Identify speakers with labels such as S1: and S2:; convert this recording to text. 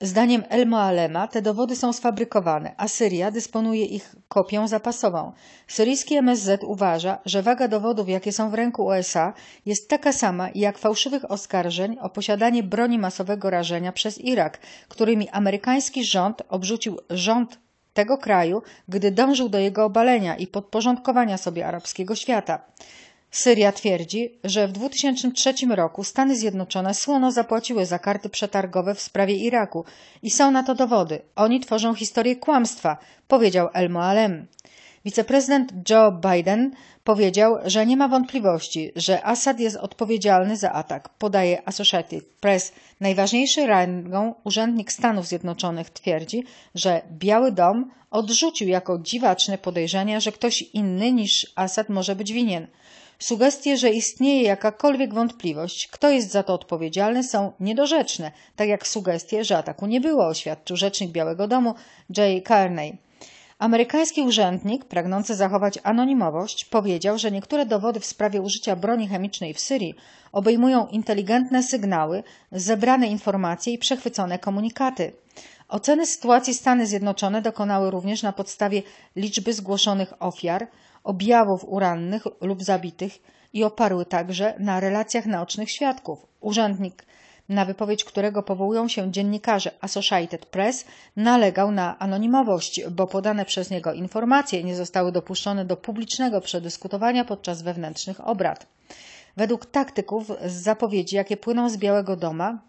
S1: Zdaniem El-Moalema te dowody są sfabrykowane, a Syria dysponuje ich kopią zapasową. Syryjski MSZ uważa, że waga dowodów, jakie są w ręku USA, jest taka sama jak fałszywych oskarżeń o posiadanie broni masowego rażenia przez Irak, którymi amerykański rząd obrzucił rząd tego kraju, gdy dążył do jego obalenia i podporządkowania sobie arabskiego świata. Syria twierdzi, że w 2003 roku Stany Zjednoczone słono zapłaciły za karty przetargowe w sprawie Iraku i są na to dowody. Oni tworzą historię kłamstwa, powiedział El Moalem. Wiceprezydent Joe Biden powiedział, że nie ma wątpliwości, że Assad jest odpowiedzialny za atak. Podaje Associated Press. Najważniejszy rangą urzędnik Stanów Zjednoczonych twierdzi, że Biały Dom odrzucił jako dziwaczne podejrzenia, że ktoś inny niż Assad może być winien. Sugestie, że istnieje jakakolwiek wątpliwość, kto jest za to odpowiedzialny, są niedorzeczne, tak jak sugestie, że ataku nie było, oświadczył rzecznik Białego Domu Jay Carney. Amerykański urzędnik, pragnący zachować anonimowość, powiedział, że niektóre dowody w sprawie użycia broni chemicznej w Syrii obejmują inteligentne sygnały, zebrane informacje i przechwycone komunikaty. Oceny sytuacji Stany Zjednoczone dokonały również na podstawie liczby zgłoszonych ofiar, objawów urannych lub zabitych i oparły także na relacjach naocznych świadków. Urzędnik na wypowiedź którego powołują się dziennikarze Associated Press, nalegał na anonimowość, bo podane przez niego informacje nie zostały dopuszczone do publicznego przedyskutowania podczas wewnętrznych obrad. Według taktyków z zapowiedzi, jakie płyną z Białego Doma,